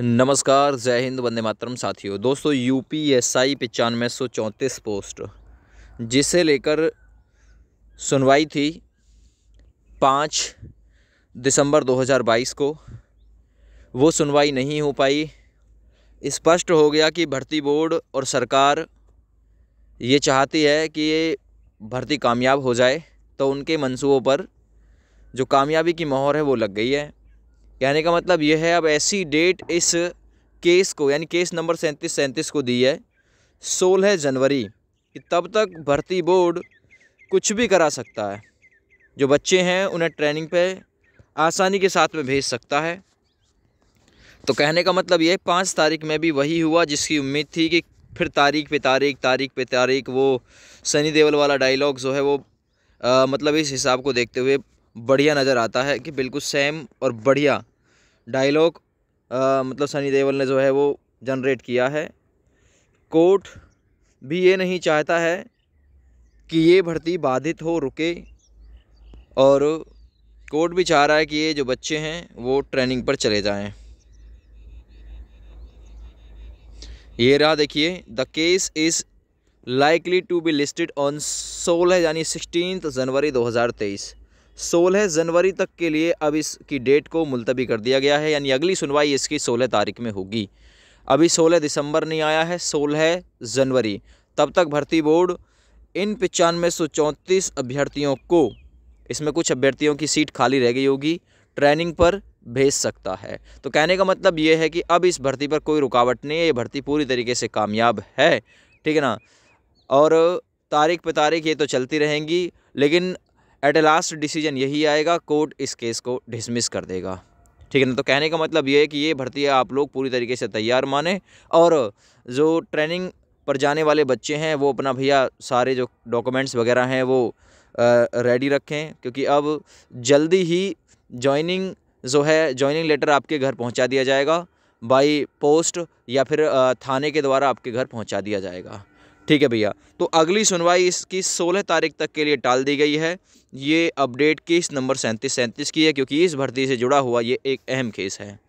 नमस्कार जय हिंद वंदे मातरम साथियों दोस्तों यू पी एस आई पचानवे सौ चौंतीस पोस्ट जिसे लेकर सुनवाई थी पाँच दिसंबर 2022 को वो सुनवाई नहीं हो पाई स्पष्ट हो गया कि भर्ती बोर्ड और सरकार ये चाहती है कि ये भर्ती कामयाब हो जाए तो उनके मंसूबों पर जो कामयाबी की मोहर है वो लग गई है कहने का मतलब यह है अब ऐसी डेट इस केस को यानी केस नंबर सैंतीस सैंतीस को दी है सोलह जनवरी कि तब तक भर्ती बोर्ड कुछ भी करा सकता है जो बच्चे हैं उन्हें ट्रेनिंग पे आसानी के साथ में भेज सकता है तो कहने का मतलब ये पाँच तारीख में भी वही हुआ जिसकी उम्मीद थी कि फिर तारीख पे तारीख तारीख पे तारीख वो सनी देवल वाला डायलॉग जो है वो आ, मतलब इस हिसाब को देखते हुए बढ़िया नज़र आता है कि बिल्कुल सेम और बढ़िया डायलॉग मतलब सनी देवल ने जो है वो जनरेट किया है कोर्ट भी ये नहीं चाहता है कि ये भर्ती बाधित हो रुके और कोर्ट भी चाह रहा है कि ये जो बच्चे हैं वो ट्रेनिंग पर चले जाएं ये रहा देखिए the case is likely to be listed on सोलह यानी सिक्सटीन जनवरी 2023 सोलह जनवरी तक के लिए अब इसकी डेट को मुलतवी कर दिया गया है यानी अगली सुनवाई इसकी सोलह तारीख में होगी अभी सोलह दिसंबर नहीं आया है सोलह जनवरी तब तक भर्ती बोर्ड इन पचानवे सौ चौंतीस अभ्यर्थियों को इसमें कुछ अभ्यर्थियों की सीट खाली रह गई होगी ट्रेनिंग पर भेज सकता है तो कहने का मतलब ये है कि अब इस भर्ती पर कोई रुकावट नहीं है ये भर्ती पूरी तरीके से कामयाब है ठीक है ना और तारीख पे तारीख ये तो चलती रहेंगी लेकिन एट ए लास्ट डिसीजन यही आएगा कोर्ट इस केस को डिसमिस कर देगा ठीक है ना तो कहने का मतलब ये है कि ये भर्ती आप लोग पूरी तरीके से तैयार माने और जो ट्रेनिंग पर जाने वाले बच्चे हैं वो अपना भैया सारे जो डॉक्यूमेंट्स वगैरह हैं वो रेडी रखें क्योंकि अब जल्दी ही जॉइनिंग जो है जॉइनिंग लेटर आपके घर पहुंचा दिया जाएगा बाई पोस्ट या फिर थाने के द्वारा आपके घर पहुंचा दिया जाएगा ठीक है भैया तो अगली सुनवाई इसकी सोलह तारीख तक के लिए टाल दी गई है ये अपडेट केस नंबर सैंतीस सैंतीस की है क्योंकि इस भर्ती से जुड़ा हुआ ये एक अहम केस है